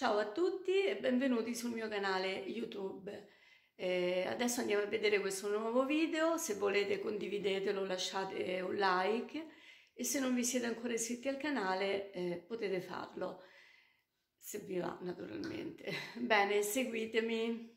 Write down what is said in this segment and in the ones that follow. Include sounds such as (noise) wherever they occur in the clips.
Ciao a tutti e benvenuti sul mio canale YouTube. Eh, adesso andiamo a vedere questo nuovo video, se volete condividetelo, lasciate un like e se non vi siete ancora iscritti al canale eh, potete farlo, se vi va naturalmente. (laughs) Bene, seguitemi.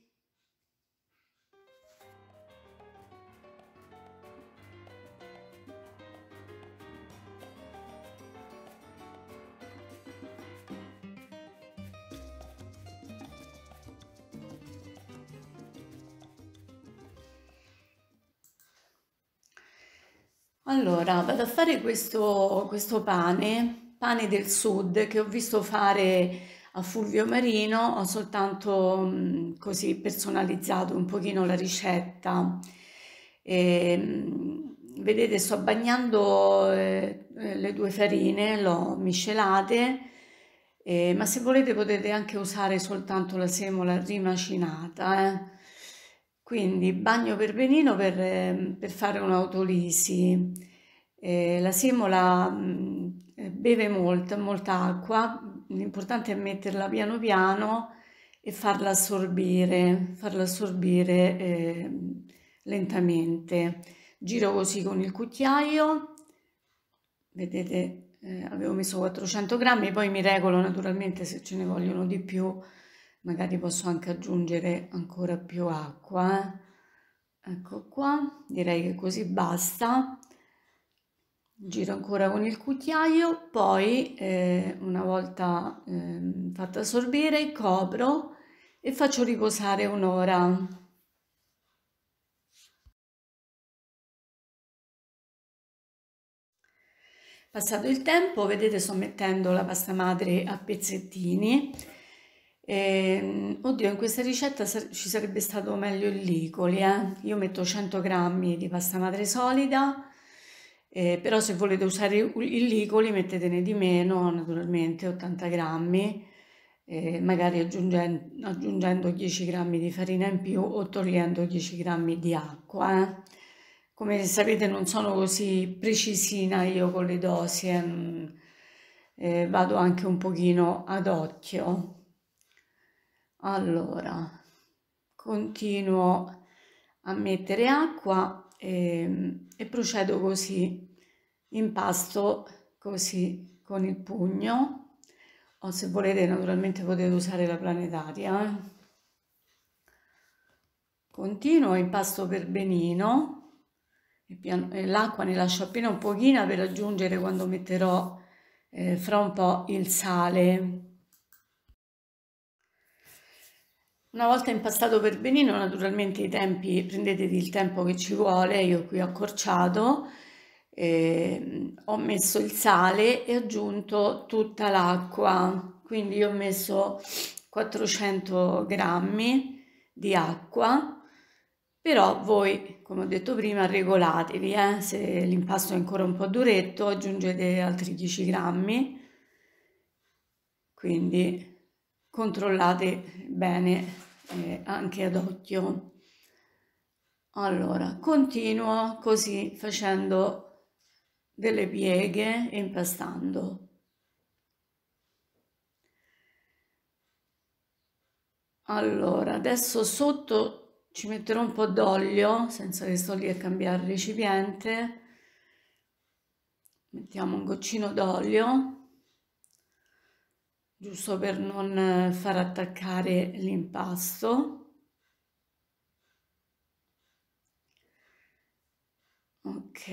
Allora, vado a fare questo, questo pane, pane del sud, che ho visto fare a Fulvio Marino, ho soltanto mm, così personalizzato un pochino la ricetta. E, ehm, vedete, sto bagnando eh, le due farine, le ho miscelate, eh, ma se volete potete anche usare soltanto la semola rimacinata, eh. Quindi bagno per benino per, ehm, per fare un'autolisi. Eh, la semola mh, mm, beve molta, molta acqua, l'importante è metterla piano piano e farla assorbire, farla assorbire eh, lentamente. Giro così con il cucchiaio, vedete eh, avevo messo 400 grammi, poi mi regolo naturalmente se ce ne vogliono di più magari posso anche aggiungere ancora più acqua eh. ecco qua direi che così basta giro ancora con il cucchiaio poi eh, una volta eh, fatta sorbire copro e faccio riposare un'ora Passato il tempo, vedete, sto mettendo la pasta madre a pezzettini eh, oddio, in questa ricetta ci sarebbe stato meglio il licoli, eh? Io metto 100 grammi di pasta madre solida, eh, però se volete usare il licoli mettetene di meno, naturalmente 80 grammi, eh, magari aggiungendo, aggiungendo 10 grammi di farina in più o togliendo 10 grammi di acqua. Eh. Come sapete non sono così precisina io con le dosi, ehm, eh, vado anche un pochino ad occhio. Allora, continuo a mettere acqua e, ehm, e procedo così. Impasto così con il pugno o se volete naturalmente potete usare la planetaria. Eh. Continuo, impasto per benino l'acqua ne lascio appena un pochino per aggiungere quando metterò eh, fra un po' il sale Una volta impastato per benino, naturalmente i tempi, prendetevi il tempo che ci vuole, io qui ho accorciato, eh, ho messo il sale e aggiunto tutta l'acqua, quindi io ho messo 400 grammi di acqua, però voi come ho detto prima regolatevi eh? se l'impasto è ancora un po' duretto aggiungete altri 10 grammi quindi controllate bene eh, anche ad occhio. Allora, continuo così facendo delle pieghe e impastando. Allora, adesso sotto ci metterò un po' d'olio, senza che sto lì a cambiare il recipiente. Mettiamo un goccino d'olio giusto per non eh, far attaccare l'impasto. Ok,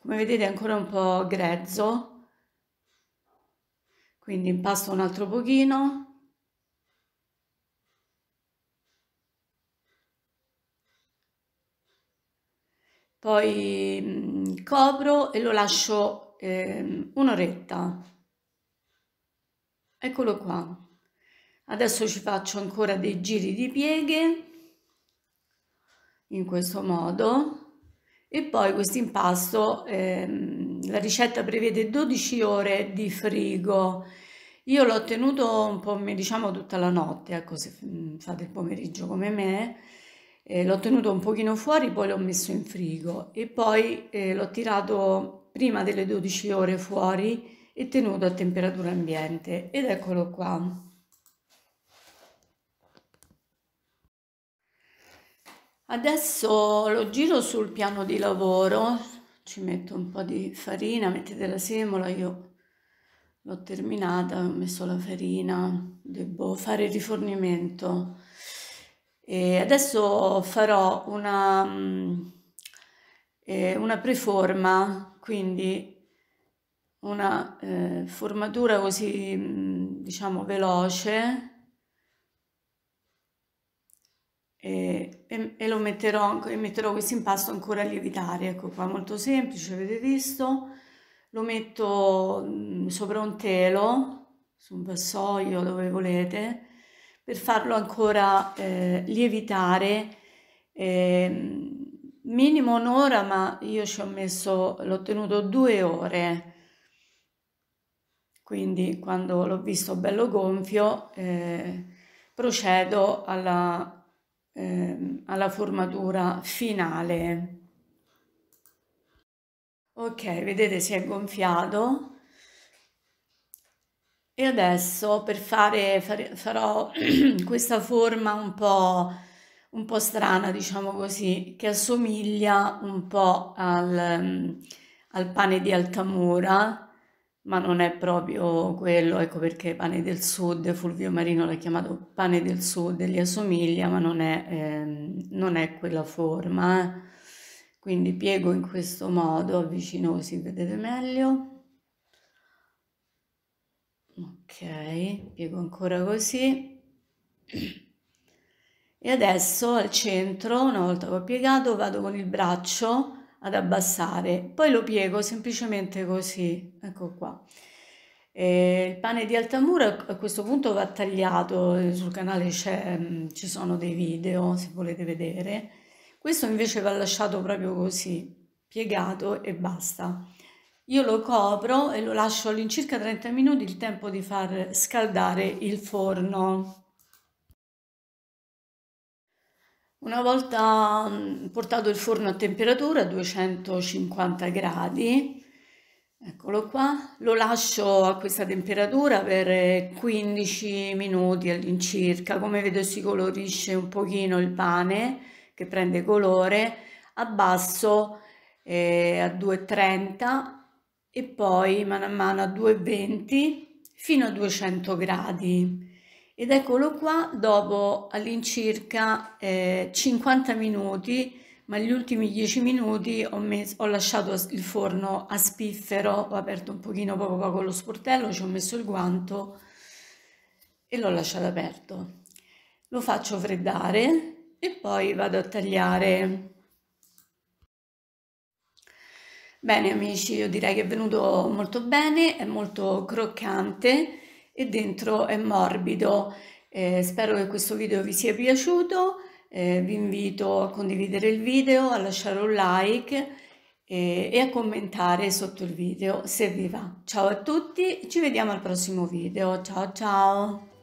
come vedete è ancora un po' grezzo, quindi impasto un altro pochino. Poi mh, mm, copro e lo lascio eh, un'oretta eccolo qua adesso ci faccio ancora dei giri di pieghe in questo modo e poi questo impasto ehm, la ricetta prevede 12 ore di frigo io l'ho tenuto un po' diciamo tutta la notte ecco se mm, fate il pomeriggio come me eh, l'ho tenuto un pochino fuori poi l'ho messo in frigo e poi eh, l'ho tirato prima delle 12 ore fuori e tenuto a temperatura ambiente ed eccolo qua. Adesso lo giro sul piano di lavoro, ci metto un po' di farina, mettete la semola, io l'ho terminata, ho messo la farina, devo fare il rifornimento. E adesso farò una, mm, eh, una preforma, quindi una eh, formatura così mm, diciamo veloce e, e, e lo metterò, e metterò questo impasto ancora a lievitare ecco qua molto semplice avete visto lo metto mm, sopra un telo su un vassoio dove volete per farlo ancora eh, lievitare eh, minimo un'ora ma io ci ho messo l'ho tenuto due ore quindi quando l'ho visto bello gonfio eh, procedo alla, eh, alla formatura finale. Ok, vedete si è gonfiato. E adesso per fare, fare farò (clears throat) questa forma un po', un po' strana, diciamo così, che assomiglia un po' al, al pane di Altamura ma non è proprio quello, ecco perché pane del sud, Fulvio Marino l'ha chiamato pane del sud, gli assomiglia, ma non è, ehm, non è quella forma. Eh. Quindi piego in questo modo, avvicino si vedete meglio. Ok, piego ancora così. E adesso al centro, una volta che ho piegato, vado con il braccio ad abbassare poi lo piego semplicemente così ecco qua e il pane di Altamura a questo punto va tagliato eh, sul canale mm, ci sono dei video se volete vedere questo invece va lasciato proprio così piegato e basta io lo copro e lo lascio all'incirca 30 minuti il tempo di far scaldare il forno Una volta mm, portato il forno a temperatura 250 gradi, eccolo qua, lo lascio a questa temperatura per 15 eh, minuti all'incirca. Come vedo si colorisce un pochino il pane che prende colore, abbasso eh, a 230 e poi mano a mano a 220 fino a 200 gradi ed eccolo qua dopo all'incirca eh, 50 minuti ma gli ultimi 10 minuti ho, messo, ho, lasciato il forno a spiffero ho aperto un pochino poco poco lo sportello ci ho messo il guanto e l'ho lasciato aperto lo faccio freddare e poi vado a tagliare bene amici io direi che è venuto molto bene è molto croccante e dentro è morbido. Eh, spero che questo video vi sia piaciuto, eh, vi invito a condividere il video, a lasciare un like e, eh, e a commentare sotto il video se vi va. Ciao a tutti, ci vediamo al prossimo video. Ciao ciao!